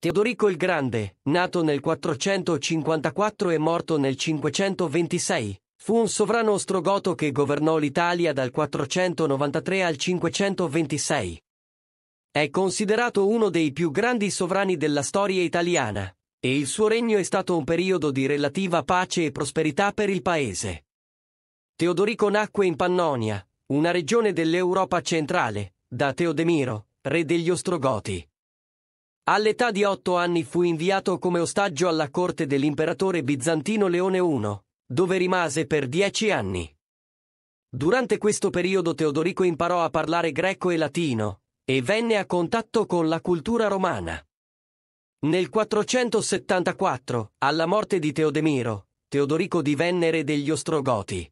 Teodorico il Grande, nato nel 454 e morto nel 526, fu un sovrano ostrogoto che governò l'Italia dal 493 al 526. È considerato uno dei più grandi sovrani della storia italiana, e il suo regno è stato un periodo di relativa pace e prosperità per il paese. Teodorico nacque in Pannonia, una regione dell'Europa centrale, da Teodemiro, re degli Ostrogoti. All'età di otto anni fu inviato come ostaggio alla corte dell'imperatore bizantino Leone I, dove rimase per dieci anni. Durante questo periodo Teodorico imparò a parlare greco e latino, e venne a contatto con la cultura romana. Nel 474, alla morte di Teodemiro, Teodorico divenne re degli Ostrogoti.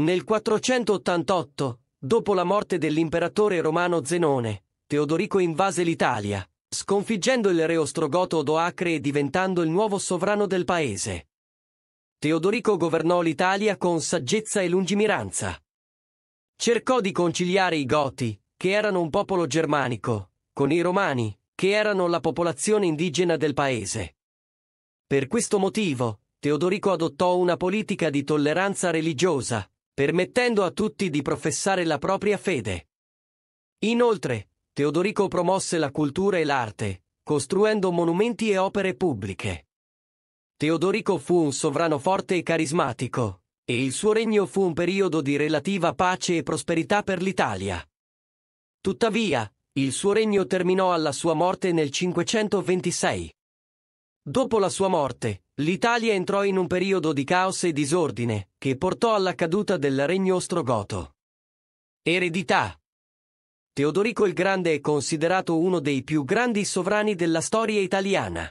Nel 488, dopo la morte dell'imperatore romano Zenone, Teodorico invase l'Italia, sconfiggendo il re ostrogoto Odoacre e diventando il nuovo sovrano del paese. Teodorico governò l'Italia con saggezza e lungimiranza. Cercò di conciliare i Goti, che erano un popolo germanico, con i Romani, che erano la popolazione indigena del paese. Per questo motivo, Teodorico adottò una politica di tolleranza religiosa, permettendo a tutti di professare la propria fede. Inoltre, Teodorico promosse la cultura e l'arte, costruendo monumenti e opere pubbliche. Teodorico fu un sovrano forte e carismatico, e il suo regno fu un periodo di relativa pace e prosperità per l'Italia. Tuttavia, il suo regno terminò alla sua morte nel 526. Dopo la sua morte, l'Italia entrò in un periodo di caos e disordine, che portò alla caduta del regno ostrogoto. Eredità Teodorico il Grande è considerato uno dei più grandi sovrani della storia italiana.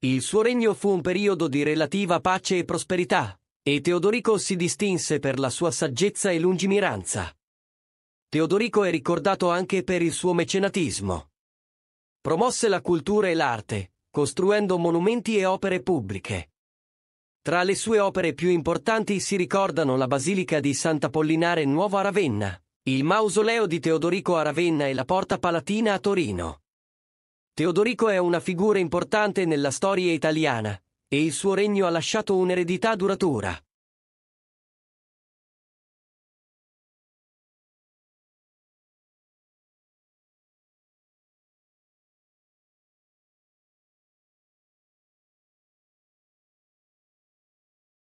Il suo regno fu un periodo di relativa pace e prosperità, e Teodorico si distinse per la sua saggezza e lungimiranza. Teodorico è ricordato anche per il suo mecenatismo. Promosse la cultura e l'arte, costruendo monumenti e opere pubbliche. Tra le sue opere più importanti si ricordano la Basilica di Sant'Apollinare Nuovo a Ravenna, il mausoleo di Teodorico a Ravenna e la Porta Palatina a Torino. Teodorico è una figura importante nella storia italiana e il suo regno ha lasciato un'eredità duratura.